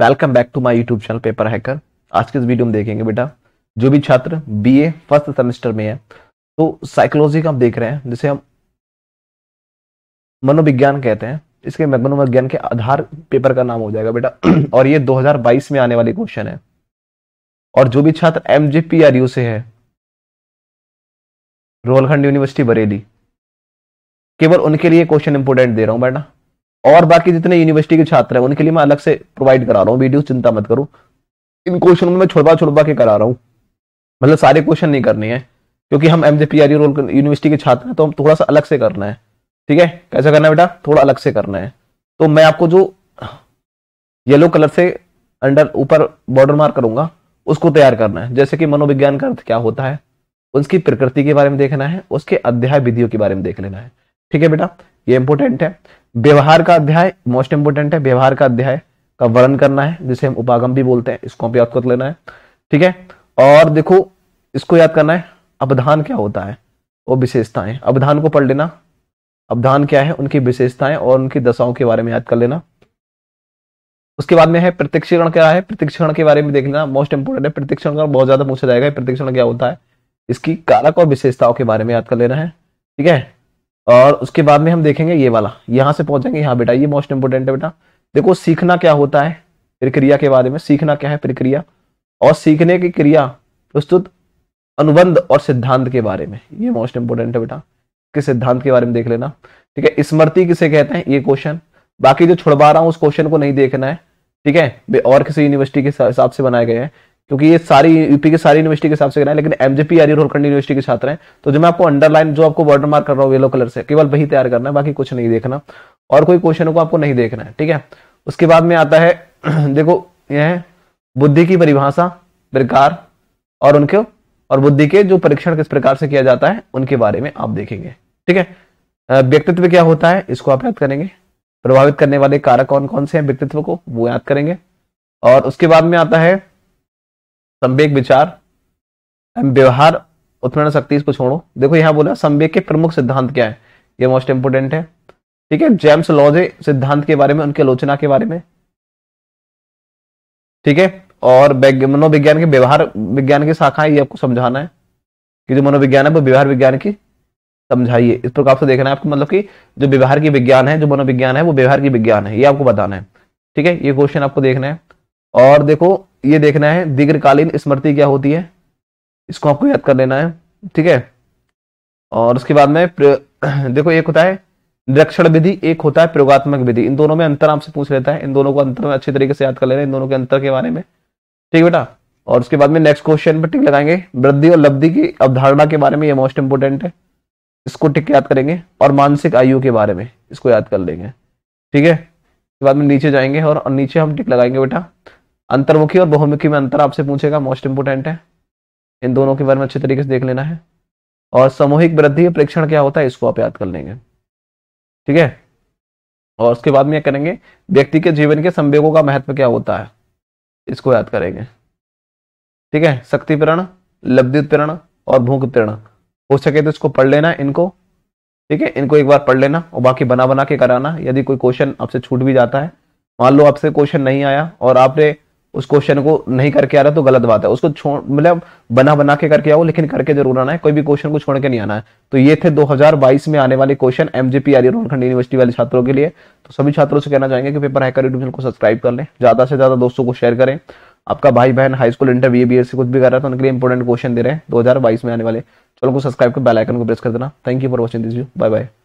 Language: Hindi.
welcome back to my YouTube channel Paper Hacker आज के इस वीडियो में देखेंगे बेटा जो भी छात्र बीए फर्स्ट सेमेस्टर में है तो साइकोलॉजी का हम देख रहे हैं जिसे हम मनोविज्ञान कहते हैं इसके मनोविज्ञान के आधार पेपर का नाम हो जाएगा बेटा और ये 2022 में आने वाले क्वेश्चन है और जो भी छात्र एम जे से है रोहलखंड यूनिवर्सिटी बरेली केवल उनके लिए क्वेश्चन इंपोर्टेंट दे रहा हूं बेटा और बाकी जितने यूनिवर्सिटी के छात्र हैं उनके लिए मैं अलग से प्रोवाइड करा रहा हूँ वीडियो चिंता मत करो इन क्वेश्चन में मैं छुड़वा छुड़वा के करा रहा हूँ मतलब सारे क्वेश्चन नहीं करने हैं क्योंकि हम एम जे पी रोल यूनिवर्सिटी के छात्र हैं तो हम थोड़ा सा अलग से करना है ठीक है कैसा करना है बेटा थोड़ा अलग से करना है तो मैं आपको जो येलो कलर से अंडर ऊपर बॉर्डर मार्क करूंगा उसको तैयार करना है जैसे कि मनोविज्ञान का अर्थ क्या होता है उसकी प्रकृति के बारे में देखना है उसके अध्याय विधियों के बारे में देख लेना है ठीक है बेटा ये इंपोर्टेंट है व्यवहार का अध्याय मोस्ट इंपोर्टेंट है व्यवहार का अध्याय का वर्णन करना है जिसे हम उपागम भी बोलते हैं इसको भी याद कर लेना है ठीक है और देखो इसको याद करना है अवधान क्या होता है वो विशेषताएं अवधान को पढ़ लेना अवधान क्या है उनकी विशेषताएं और उनकी दशाओं के बारे में याद कर लेना उसके बाद में है प्रतिक्षण क्या है प्रतिक्षण के बारे में देख लेना मोस्ट इंपोर्टेंट है प्रतिक्षण का बहुत ज्यादा पूछा जाएगा प्रतिक्षण क्या होता है इसकी कारक और विशेषताओं के बारे में याद कर लेना है ठीक है और उसके बाद में हम देखेंगे ये वाला यहां से पहुंचेंगे यहाँ बेटा ये मोस्ट इंपोर्टेंट है बेटा देखो सीखना क्या होता है प्रक्रिया के बारे में सीखना क्या है प्रक्रिया और सीखने की क्रिया प्रस्तुत अनुबंध और सिद्धांत के बारे में ये मोस्ट इंपोर्टेंट है बेटा के सिद्धांत के बारे में देख लेना ठीक है स्मृति किसे कहते हैं ये क्वेश्चन बाकी जो छुड़वा रहा हूँ उस क्वेश्चन को नहीं देखना है ठीक है और किसी यूनिवर्सिटी के हिसाब से बनाए गए हैं क्योंकि ये सारी यूपी के सारी यूनिवर्सिटी के हिसाब से हैं लेकिन एमजेपी आर रोलखंड यूनिवर्सिटी के छात्र हैं तो जो मैं आपको अंडरलाइन जो आपको बॉर्डर मार्क कर रहा हूँ येलो कलर से केवल वही तैयार करना है बाकी कुछ नहीं देखना और कोई क्वेश्चन को तो आपको नहीं देखना है ठीक है उसके बाद में आता है देखो यह है बुद्धि की परिभाषा प्रकार और उनके और बुद्धि के जो परीक्षण किस प्रकार से किया जाता है उनके बारे में आप देखेंगे ठीक है व्यक्तित्व क्या होता है इसको आप याद करेंगे प्रभावित करने वाले कारक कौन कौन से हैं व्यक्तित्व को वो याद करेंगे और उसके बाद में आता है संवेक विचार व्यवहार उत्प्रेरणा शक्ति इसको छोड़ो देखो यहां बोला संवेक के प्रमुख सिद्धांत क्या है ये मोस्ट इंपोर्टेंट है ठीक है जेम्स लॉजे सिद्धांत के बारे में उनके आलोचना के बारे में ठीक है और मनोविज्ञान के व्यवहार विज्ञान की शाखा है ये आपको समझाना है कि जो मनोविज्ञान है वो व्यवहार विज्ञान की समझाइए इस प्रकार से देखना है आपको मतलब कि जो व्यवहार की विज्ञान है जो मनोविज्ञान है वो व्यवहार की विज्ञान है ये आपको बताना है ठीक है ये क्वेश्चन आपको देखना है और देखो ये देखना है दीर्घकालीन स्मृति क्या होती है इसको आपको याद कर लेना है ठीक है और उसके बाद में देखो एक होता है निरक्षण विधि एक होता है प्रयोगात्मक विधि इन दोनों में अंतर आपसे पूछ लेता है इन दोनों को अंतर में अच्छे तरीके से याद कर लेना इन दोनों के अंतर के बारे में ठीक बेटा और उसके बाद में नेक्स्ट क्वेश्चन पर टिक लगाएंगे वृद्धि और लब्धि की अवधारणा के बारे में ये मोस्ट इंपोर्टेंट है इसको टिक याद करेंगे और मानसिक आयु के बारे में इसको याद कर लेंगे ठीक है उसके बाद में नीचे जाएंगे और नीचे हम टिक लगाएंगे बेटा अंतर्मुखी और बहुमुखी में अंतर आपसे पूछेगा मोस्ट इंपोर्टेंट है इन दोनों के बारे में अच्छे तरीके से देख लेना है और सामूहिक वृद्धि परीक्षण क्या होता है इसको आप याद कर लेंगे ठीक है और उसके बाद में यह करेंगे व्यक्ति के जीवन के संवेगों का महत्व क्या होता है इसको याद करेंगे ठीक है शक्ति प्रण लब्धि उत्पीरण और भूख उत्पीरण हो सके तो इसको पढ़ लेना इनको ठीक है इनको एक बार पढ़ लेना और बाकी बना बना के कराना यदि कोई क्वेश्चन आपसे छूट भी जाता है मान लो आपसे क्वेश्चन नहीं आया और आपने उस क्वेश्चन को नहीं करके आ रहा तो गलत बात है उसको छोड़ मतलब बना बना के करके आओ लेकिन करके जरूर आना है कोई भी क्वेश्चन को छोड़ के नहीं आना है तो ये थे 2022 में आने वाले question MJP R Rohilkhand university वाले छात्रों के लिए तो सभी छात्रों से कहना चाहेंगे कि पेपर हैकर यूट्यूब को सब्सक्राइब कर लें ज्यादा से ज्यादा दोस्तों को शेयर करें आपका भाई बहन high school inter B A कुछ भी कर रहा है तो उनके लिए इंपॉर्टेंट क्वेश्चन दे रहे हैं दो में आने वाले चलो को सब्सक्राइब कर बेलाइकन को प्रेस कर देना thank you for watching this view bye bye